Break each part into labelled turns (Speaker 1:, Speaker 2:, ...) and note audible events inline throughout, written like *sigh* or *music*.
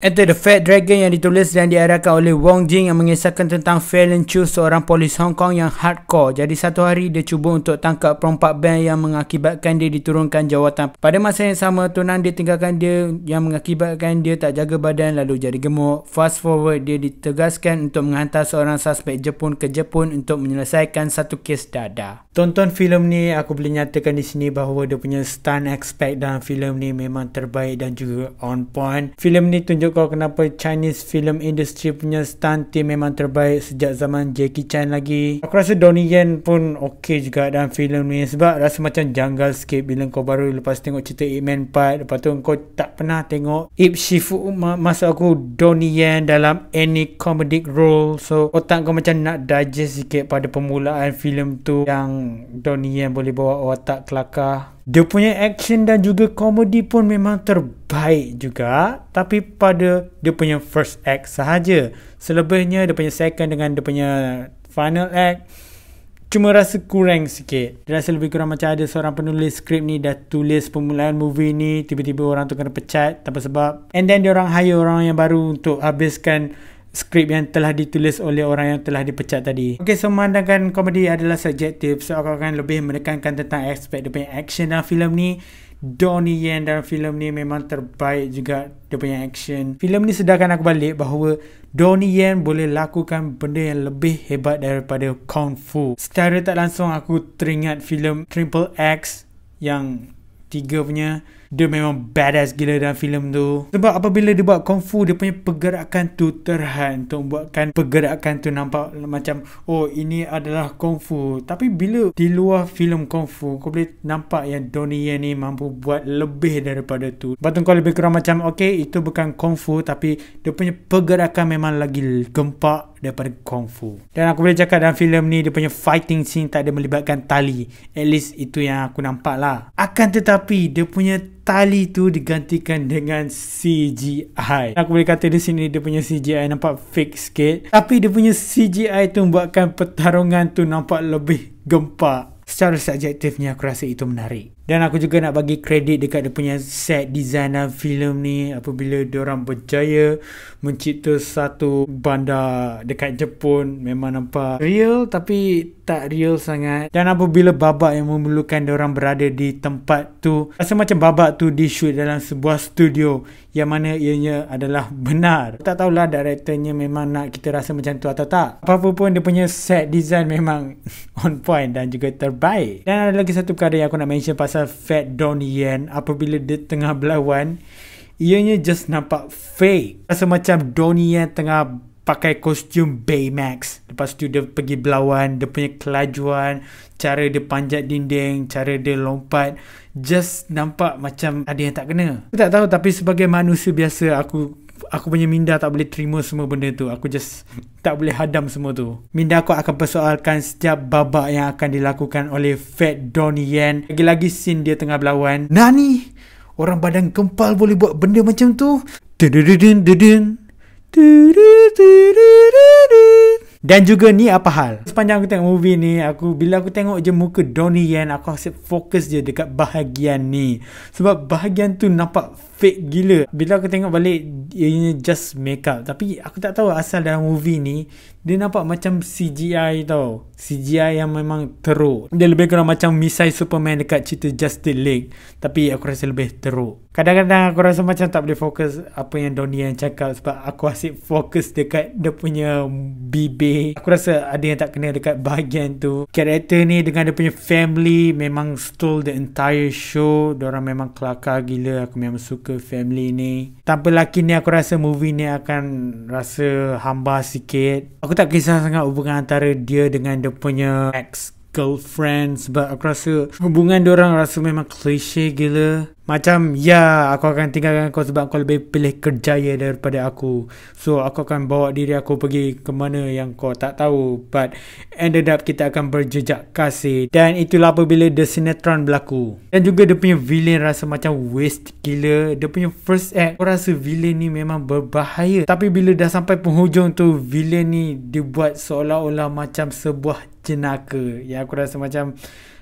Speaker 1: Enter the Fat Dragon yang ditulis dan diarahkan oleh Wong Jing yang mengisahkan tentang Fallon Chu seorang polis Hong Kong yang hardcore. Jadi satu hari dia cuba untuk tangkap perompak band yang mengakibatkan dia diturunkan jawatan. Pada masa yang sama, tunang dia tinggalkan dia yang mengakibatkan dia tak jaga badan lalu jadi gemuk. Fast forward, dia ditegaskan untuk menghantar seorang suspek Jepun ke Jepun untuk menyelesaikan satu kes dada. Tonton filem ni aku boleh nyatakan di sini bahawa dia punya stunt aspect dalam filem ni memang terbaik dan juga on point. Filem ni tunjuk juga kenapa Chinese film industry punya stunt team memang terbaik sejak zaman Jackie Chan lagi. Aku rasa Donnie Yen pun okey juga dalam film ni sebab rasa macam janggal sikit bila kau baru lepas tengok cerita Ip Man 4 lepas tu kau tak pernah tengok Ip Shifu ma- masuk aku Donnie Yen dalam any comedic role so otak kau macam nak digest sikit pada permulaan film tu yang Donnie Yen boleh bawa watak kelakar dia punya action dan juga komedi pun memang terbaik juga tapi pada dia punya first act sahaja. Selebihnya dia punya second dengan dia punya final act cuma rasa kurang sikit. Dia rasa lebih kurang macam ada seorang penulis skrip ni dah tulis permulaan movie ni tiba-tiba orang tu kena pecat tanpa sebab and then dia orang hire orang yang baru untuk habiskan skrip yang telah ditulis oleh orang yang telah dipecat tadi. Okey, so memandangkan komedi adalah subjektif, so aku akan lebih menekankan tentang aspek dia punya action dalam filem ni. Donnie Yen dalam filem ni memang terbaik juga dia punya action. Filem ni sedarkan aku balik bahawa Donnie Yen boleh lakukan benda yang lebih hebat daripada Kung Fu. Secara tak langsung aku teringat filem Triple X yang 3 punya dia memang badass gila dalam filem tu sebab apabila dia buat kung fu dia punya pergerakan tu terhan untuk buatkan pergerakan tu nampak macam oh ini adalah kung fu tapi bila di luar filem kung fu kau boleh nampak yang Donnie Yen ni mampu buat lebih daripada tu lepas tu kau lebih kurang macam okay itu bukan kung fu tapi dia punya pergerakan memang lagi gempak daripada Kung Fu. Dan aku boleh cakap dalam filem ni dia punya fighting scene tak ada melibatkan tali. At least itu yang aku nampak lah. Akan tetapi dia punya tali tu digantikan dengan CGI. Aku boleh kata di sini dia punya CGI nampak fake sikit. Tapi dia punya CGI tu membuatkan pertarungan tu nampak lebih gempak. Secara subjektifnya aku rasa itu menarik. Dan aku juga nak bagi kredit dekat dia punya set design dan film ni apabila dia orang berjaya mencipta satu bandar dekat Jepun memang nampak real tapi tak real sangat. Dan apabila babak yang memerlukan dia orang berada di tempat tu rasa macam babak tu di shoot dalam sebuah studio yang mana ianya adalah benar. Tak tahulah directornya memang nak kita rasa macam tu atau tak. Apa-apa pun dia punya set design memang *laughs* on point dan juga terbaik. Dan ada lagi satu perkara yang aku nak mention pasal pasal Fat Don Yen apabila dia tengah berlawan ianya just nampak fake rasa macam Don Yen tengah pakai kostum Baymax lepas tu dia pergi berlawan dia punya kelajuan cara dia panjat dinding cara dia lompat just nampak macam ada yang tak kena aku tak tahu tapi sebagai manusia biasa aku aku punya minda tak boleh terima semua benda tu. Aku just tak boleh hadam semua tu. Minda aku akan persoalkan setiap babak yang akan dilakukan oleh Fat Donnie Yen. Lagi-lagi scene dia tengah berlawan. Nani! Orang badan kempal boleh buat benda macam tu? Dun dan juga ni apa hal? Sepanjang aku tengok movie ni, aku bila aku tengok je muka Donnie Yen, aku asyik fokus je dekat bahagian ni. Sebab bahagian tu nampak fake gila. Bila aku tengok balik, ianya just makeup. Tapi aku tak tahu asal dalam movie ni, dia nampak macam CGI tau. CGI yang memang teruk. Dia lebih kurang macam misai Superman dekat cerita Justice League. Tapi aku rasa lebih teruk. Kadang-kadang aku rasa macam tak boleh fokus apa yang Donnie yang cakap sebab aku asyik fokus dekat dia punya bibir. Aku rasa ada yang tak kena dekat bahagian tu. Karakter ni dengan dia punya family memang stole the entire show. Diorang memang kelakar gila. Aku memang suka family ni. Tanpa lelaki ni aku rasa movie ni akan rasa hamba sikit. Aku tak kisah sangat hubungan antara dia dengan dia punya ex girlfriend sebab aku rasa hubungan orang rasa memang cliche gila macam ya aku akan tinggalkan kau sebab kau lebih pilih kerjaya daripada aku. So aku akan bawa diri aku pergi ke mana yang kau tak tahu. But ended up kita akan berjejak kasih. Dan itulah apabila The Sinetron berlaku. Dan juga dia punya villain rasa macam waste gila. Dia punya first act. Kau rasa villain ni memang berbahaya. Tapi bila dah sampai penghujung tu villain ni dibuat seolah-olah macam sebuah jenaka. Ya aku rasa macam...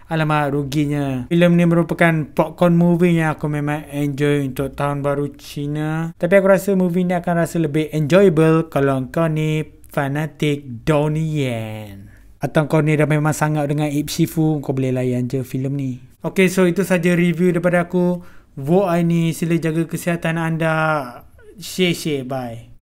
Speaker 1: Alamak ruginya. Filem ni merupakan popcorn movie yang aku memang enjoy untuk tahun baru Cina. Tapi aku rasa movie ni akan rasa lebih enjoyable kalau kau ni fanatik Donnie Yen. Atau kau ni dah memang sangat dengan Ip Shifu, kau boleh layan je filem ni. Okay, so itu saja review daripada aku. Vote ni, sila jaga kesihatan anda. Share, share, bye.